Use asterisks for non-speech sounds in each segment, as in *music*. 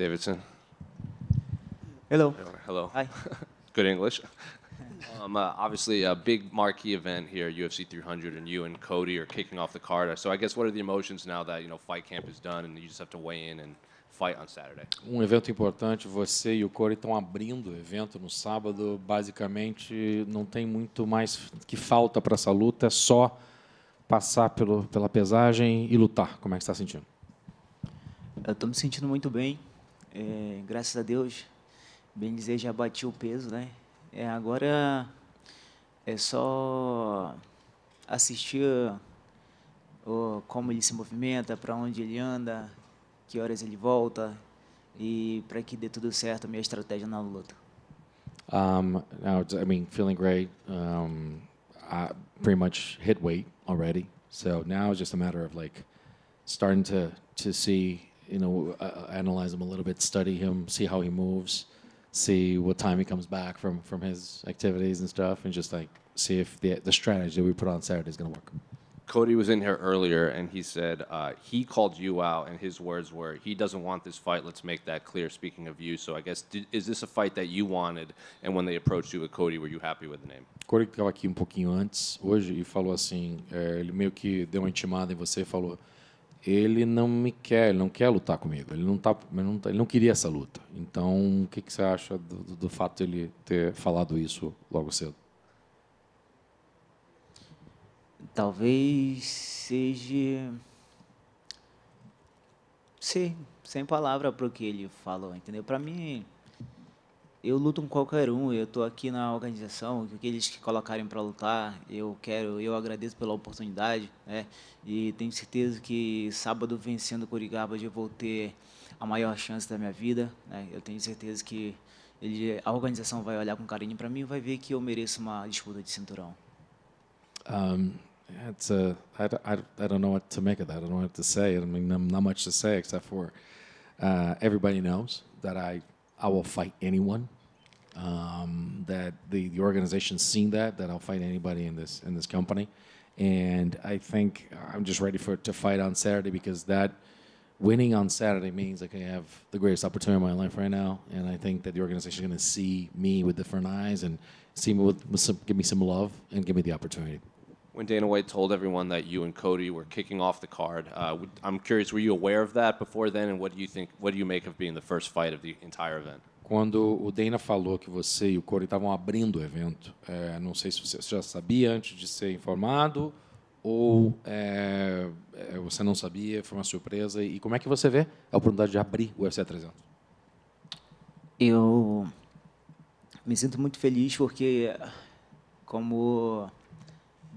Davidson. Hello. Hello. Hi. *laughs* Good English. Um, uh, obviously, a big marquee event here, UFC 300, and you and Cody are kicking off the card. So, I guess what are the emotions now that you know fight camp is done, and you just have to weigh in and fight on Saturday? Um evento importante. Você e o Cody estão abrindo o evento no sábado. Basicamente, não tem muito mais que falta para essa luta. É só passar pelo, pela pesagem e lutar. Como é que está sentindo? Eu estou me sentindo muito bem. É, graças a Deus, bem dizer, já bati o peso, né? É, agora é só assistir o, como ele se movimenta, para onde ele anda, que horas ele volta e para que dê tudo certo a minha estratégia na luta. Um, now, I mean, feeling great. Um, I pretty much hit weight already, so now it's just a matter of like starting to to see you know, uh, uh, analyze him a little bit, study him, see how he moves, see what time he comes back from from his activities and stuff, and just like see if the the strategy that we put on Saturday is going to work. Cody was in here earlier, and he said uh, he called you out, and his words were, "He doesn't want this fight. Let's make that clear." Speaking of you, so I guess did, is this a fight that you wanted? And when they approached you with Cody, were you happy with the name? Cody estava aqui um pouquinho antes hoje e falou assim, eh, ele meio que deu uma intimada em você, falou. ele não me quer, ele não quer lutar comigo, ele não, tá, ele não, tá, ele não queria essa luta. Então, o que, que você acha do, do, do fato de ele ter falado isso logo cedo? Talvez seja. Sim, sem palavra para o que ele falou, entendeu? Para mim, eu luto com qualquer um, eu estou aqui na organização, aqueles que colocarem para lutar, eu quero, eu agradeço pela oportunidade, né? E tenho certeza que sábado vencendo Corigaba eu vou ter a maior chance da minha vida, né? Eu tenho certeza que ele, a organização vai olhar com carinho para mim e vai ver que eu mereço uma disputa de cinturão. Um, it's a, I, I, I don't know what to make of that. I don't know what to say. I mean, not much to say except for uh, everybody knows that I I will fight anyone. Um, that the, the organization's seen that that I'll fight anybody in this in this company, and I think I'm just ready for to fight on Saturday because that winning on Saturday means like I have the greatest opportunity in my life right now, and I think that the organization is going to see me with different eyes and see me with, with some, give me some love and give me the opportunity. when Dana White told everyone that you and Cody were kicking off the card. Uh, I'm curious, were you aware of that before then, and what do you think? What do you make of being the first fight of the entire event? Quando o Dana falou que você e o Cody estavam abrindo o evento, é, não sei se você já sabia antes de ser informado ou é, é você não sabia, foi uma surpresa. E como é que você vê a oportunidade de abrir o UFC 300? Eu me sinto muito feliz porque, como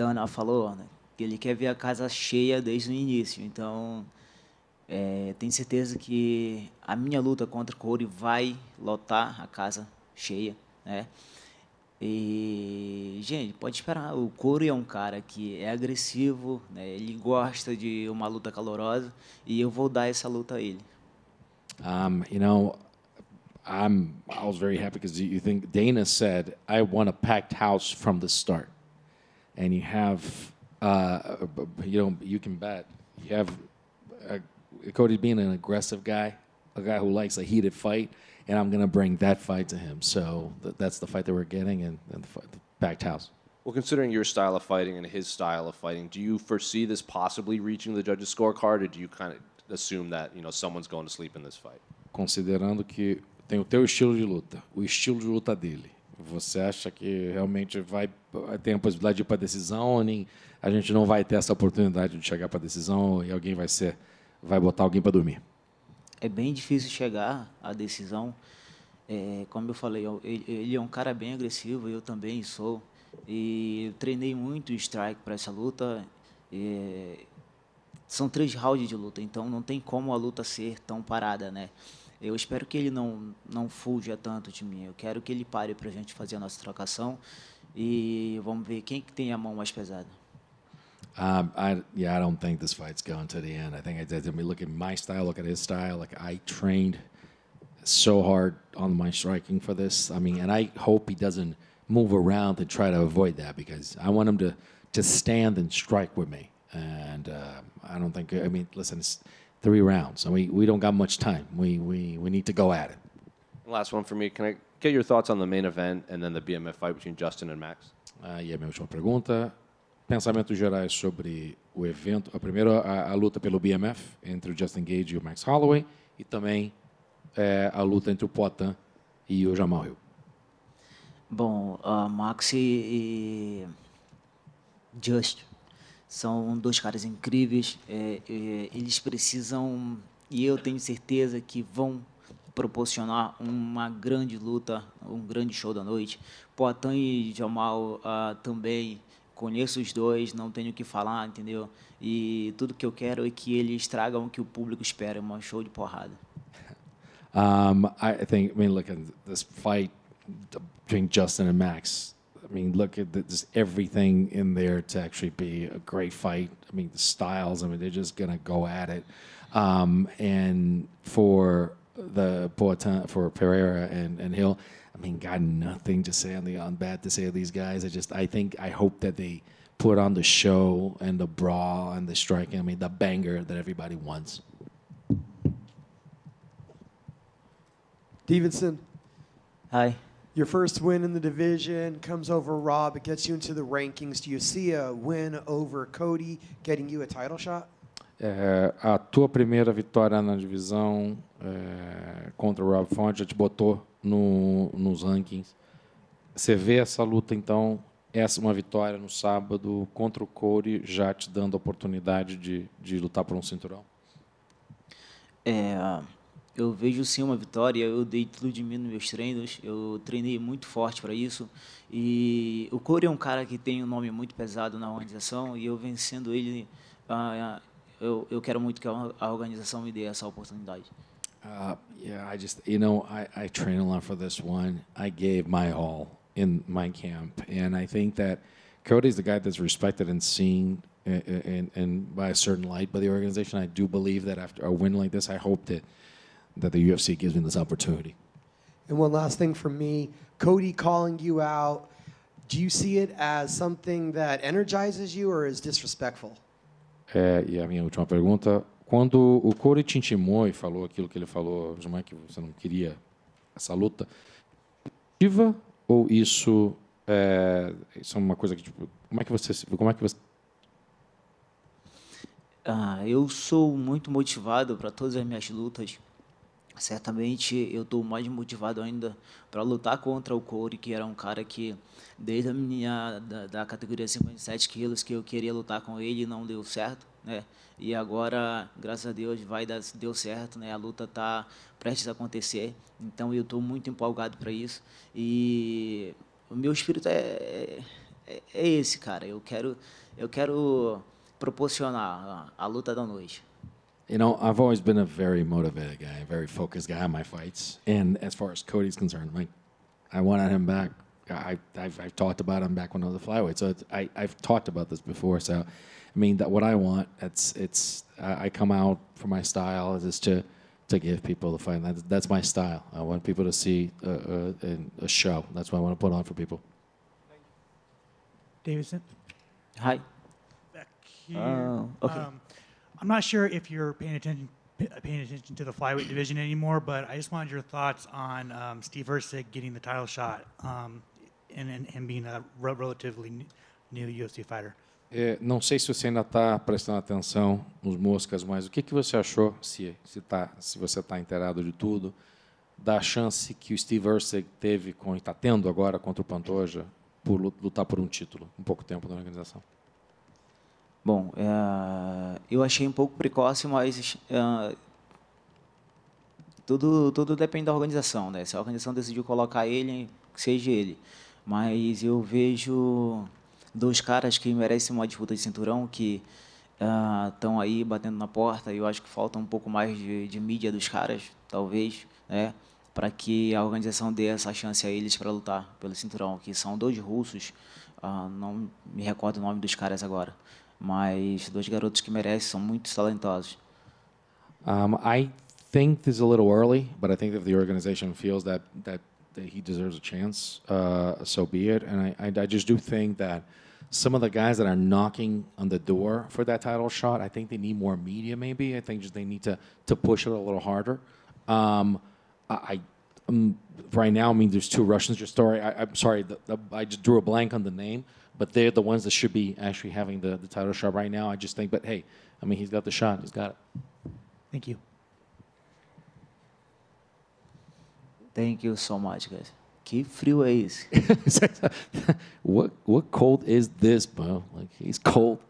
Dana falou, né, que ele quer ver a casa cheia desde o início. Então, é, tenho certeza que a minha luta contra o Corey vai lotar a casa cheia, né? E, gente, pode esperar. O Corey é um cara que é agressivo, né? ele gosta de uma luta calorosa e eu vou dar essa luta a ele. Um, you know, I'm I was very happy because you think Dana said I want a packed house from the start. and you have, uh, you know, you can bet you have Cody being an aggressive guy, a guy who likes a heated fight, and I'm going to bring that fight to him. So th- that's the fight that we're getting, and, and the, fight, the packed house. Well, considering your style of fighting and his style of fighting, do you foresee this possibly reaching the judges' scorecard, or do you kind of assume that you know someone's going to sleep in this fight? Considerando que tem o teu estilo de luta, o estilo de luta dele, você acha que realmente vai tem a possibilidade de ir para a decisão, nem a gente não vai ter essa oportunidade de chegar para a decisão e alguém vai ser vai botar alguém para dormir. É bem difícil chegar à decisão. É, como eu falei, ele, é um cara bem agressivo, eu também sou. E eu treinei muito strike para essa luta. É, são três rounds de luta, então não tem como a luta ser tão parada, né? Eu espero que ele não, não fuja tanto de mim. Eu quero que ele pare para a gente fazer a nossa trocação E vamos ver quem que tem a mão mais pesada. Um, I yeah, I don't think this fight's going to the end. I think I did. I mean, look at my style, look at his style. Like I trained so hard on my striking for this. I mean, and I hope he doesn't move around to try to avoid that because I want him to to stand and strike with me. And uh, I don't think. I mean, listen, it's three rounds, and we, we don't got much time. We we we need to go at it. Last one for me. Can I get your thoughts on the main event and then the BMF fight between Justin and Max. Ah, e a minha última pergunta, pensamentos gerais sobre o evento. A primeira, a, a luta pelo BMF entre o Justin Gage e o Max Holloway e também é, a luta entre o Poitin e o Jamal Hill. Bom, uh, Max e, Justin são dois caras incríveis. É, é, eles precisam, e eu tenho certeza que vão proporcionar uma grande luta, um grande show da noite. Poitin e Jamal ah, também conheço os dois, não tenho o que falar, entendeu? E tudo que eu quero é que eles tragam o que o público espera, um show de porrada. *laughs* Um, I think, I mean, look at this fight between Justin and Max. I mean, look at this, everything in there to actually be a great fight. I mean, the styles, I mean, they're just going to go at it. Um, and for the Poitin for Pereira and, and Hill. I mean, got nothing to say on the on bad to say of these guys. I just I think I hope that they put on the show and the brawl and the striking. I mean, the banger that everybody wants. Stevenson. Hi. Your first win in the division comes over Rob. It gets you into the rankings. Do you see a win over Cody getting you a title shot? É, a tua primeira vitória na divisão é, contra o Rob Font já te botou no, nos rankings. Você vê essa luta, então, essa é uma vitória no sábado contra o Corey já te dando a oportunidade de, de lutar por um cinturão? É, eu vejo sim uma vitória. Eu dei tudo de mim nos meus treinos. Eu treinei muito forte para isso. E o Corey é um cara que tem um nome muito pesado na organização e eu vencendo ele. Ah, eu, eu quero muito que a organização me dê essa oportunidade. Uh, yeah, I just, you know, I, I train a lot for this one. I gave my all in my camp. And I think that Cody's the guy that's respected and seen and, uh, uh, and, and by a certain light by the organization. I do believe that after a win like this, I hope that, that the UFC gives me this opportunity. And one last thing from me Cody calling you out, do you see it as something that energizes you or is disrespectful? É, e a minha última pergunta, quando o Corey e falou aquilo que ele falou, Jumai, que você não queria essa luta, ativa ou isso é, isso é uma coisa que tipo, como é que você como é que você ah, eu sou muito motivado para todas as minhas lutas certamente eu estou mais motivado ainda para lutar contra o Corey, que era um cara que desde a minha da, da, categoria 57 quilos que eu queria lutar com ele e não deu certo, né? E agora, graças a Deus, vai dar, deu certo, né? A luta está prestes a acontecer, então eu estou muito empolgado para isso e o meu espírito é, é, é esse, cara. Eu quero eu quero proporcionar a, a luta da noite. You know, I've always been a very motivated guy, a very focused guy on my fights. And as far as Cody's concerned, like, I wanted him back. I, have I've talked about him back when I was a flyweight. So I, I've talked about this before. So, I mean, that what I want, it's, it's, I, I come out for my style is to, to give people the fight. that's my style. I want people to see a, a, a show. That's what I want to put on for people. Davidson. Hi. Back oh, here. okay. Um, I'm not sure if you're paying attention paying attention to the flyweight division anymore, but I just wanted your thoughts on um, Steve Ursig getting the title shot um, and, and him being a relatively new UFC fighter. É, não sei se você ainda está prestando atenção nos moscas, mas o que, que você achou, se, se, tá, se você está inteirado de tudo, da chance que o Steve Ursig teve com está tendo agora contra o Pantoja por lutar por um título, um pouco tempo na organização? Bom, eh, eu achei um pouco precoce, mas eh, tudo, tudo depende da organização, né? Se a organização decidiu colocar ele, seja ele. Mas eu vejo dois caras que merecem uma disputa de cinturão, que estão eh, aí batendo na porta, e eu acho que falta um pouco mais de, de mídia dos caras, talvez, né? Para que a organização dê essa chance a eles para lutar pelo cinturão, que são dois russos, ah, não me recordo o nome dos caras agora mas dois garotos que merecem, são muito talentosos. Um, I think this is a little early, but I think if the organization feels that that, that he deserves a chance, uh, so be it. And I, I, I just do think that some of the guys that are knocking on the door for that title shot, I think they need more media. Maybe I think just they need to to push it a little harder. Um, I um, right now, I mean, there's two Russians. Your story. I, am sorry, the, the, I just drew a blank on the name, but they're the ones that should be actually having the, the title shot right now. I just think, but hey, I mean, he's got the shot. He's got it. Thank you. Thank you so much, guys. Keep free ways. *laughs* what what cold is this, bro? Like he's cold.